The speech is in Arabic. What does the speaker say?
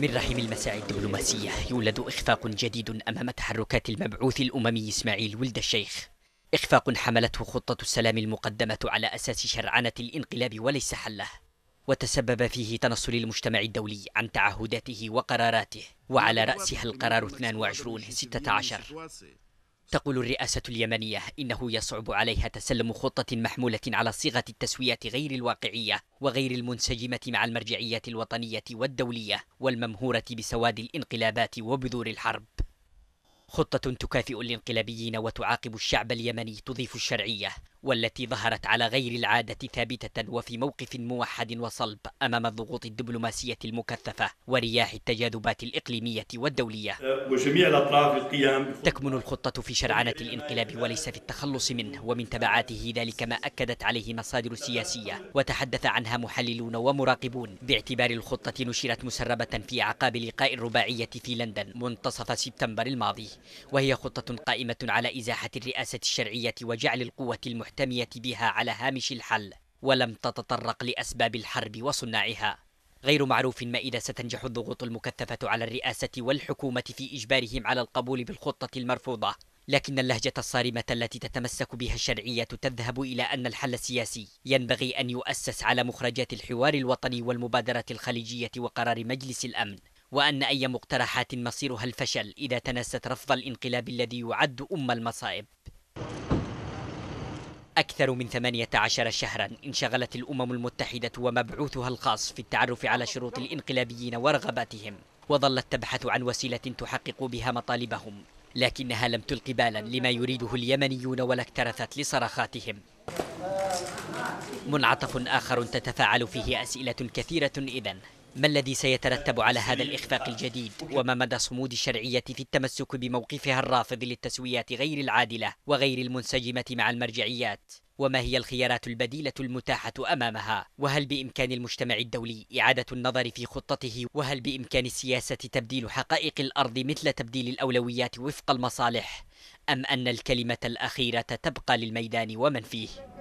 من رحم المساعي الدبلوماسية يولد إخفاق جديد أمام تحركات المبعوث الأممي إسماعيل ولد الشيخ إخفاق حملته خطة السلام المقدمة على أساس شرعنة الانقلاب وليس حله وتسبب فيه تنصل المجتمع الدولي عن تعهداته وقراراته وعلى رأسها القرار 22 16 تقول الرئاسة اليمنية إنه يصعب عليها تسلم خطة محمولة على صيغة التسوية غير الواقعية وغير المنسجمة مع المرجعية الوطنية والدولية والممهورة بسواد الانقلابات وبذور الحرب خطة تكافئ الانقلابيين وتعاقب الشعب اليمني تضيف الشرعية والتي ظهرت على غير العادة ثابتة وفي موقف موحد وصلب أمام الضغوط الدبلوماسية المكثفة ورياح التجاذبات الإقليمية والدولية euh, وجميع الأطراف القيام تكمن الخطة في شرعنة الانقلاب وليس في التخلص منه ومن تبعاته ذلك ما أكدت عليه مصادر سياسية وتحدث عنها محللون ومراقبون باعتبار الخطة نشرت مسربة في أعقاب لقاء الرباعية في لندن منتصف سبتمبر الماضي وهي خطة قائمة على إزاحة الرئاسة الشرعية وجعل القوة المحتلة المحتمية بها على هامش الحل ولم تتطرق لأسباب الحرب وصناعها غير معروف ما إذا ستنجح الضغوط المكثفة على الرئاسة والحكومة في إجبارهم على القبول بالخطة المرفوضة لكن اللهجة الصارمة التي تتمسك بها الشرعية تذهب إلى أن الحل السياسي ينبغي أن يؤسس على مخرجات الحوار الوطني والمبادرة الخليجية وقرار مجلس الأمن وأن أي مقترحات مصيرها الفشل إذا تنست رفض الانقلاب الذي يعد أم المصائب أكثر من 18 شهرا انشغلت الأمم المتحدة ومبعوثها الخاص في التعرف على شروط الإنقلابيين ورغباتهم وظلت تبحث عن وسيلة تحقق بها مطالبهم لكنها لم تلق بالا لما يريده اليمنيون ولا اكترثت لصرخاتهم منعطف آخر تتفاعل فيه أسئلة كثيرة إذن ما الذي سيترتب على هذا الإخفاق الجديد وما مدى صمود الشرعية في التمسك بموقفها الرافض للتسويات غير العادلة وغير المنسجمة مع المرجعيات وما هي الخيارات البديلة المتاحة أمامها وهل بإمكان المجتمع الدولي إعادة النظر في خطته وهل بإمكان السياسة تبديل حقائق الأرض مثل تبديل الأولويات وفق المصالح أم أن الكلمة الأخيرة تبقى للميدان ومن فيه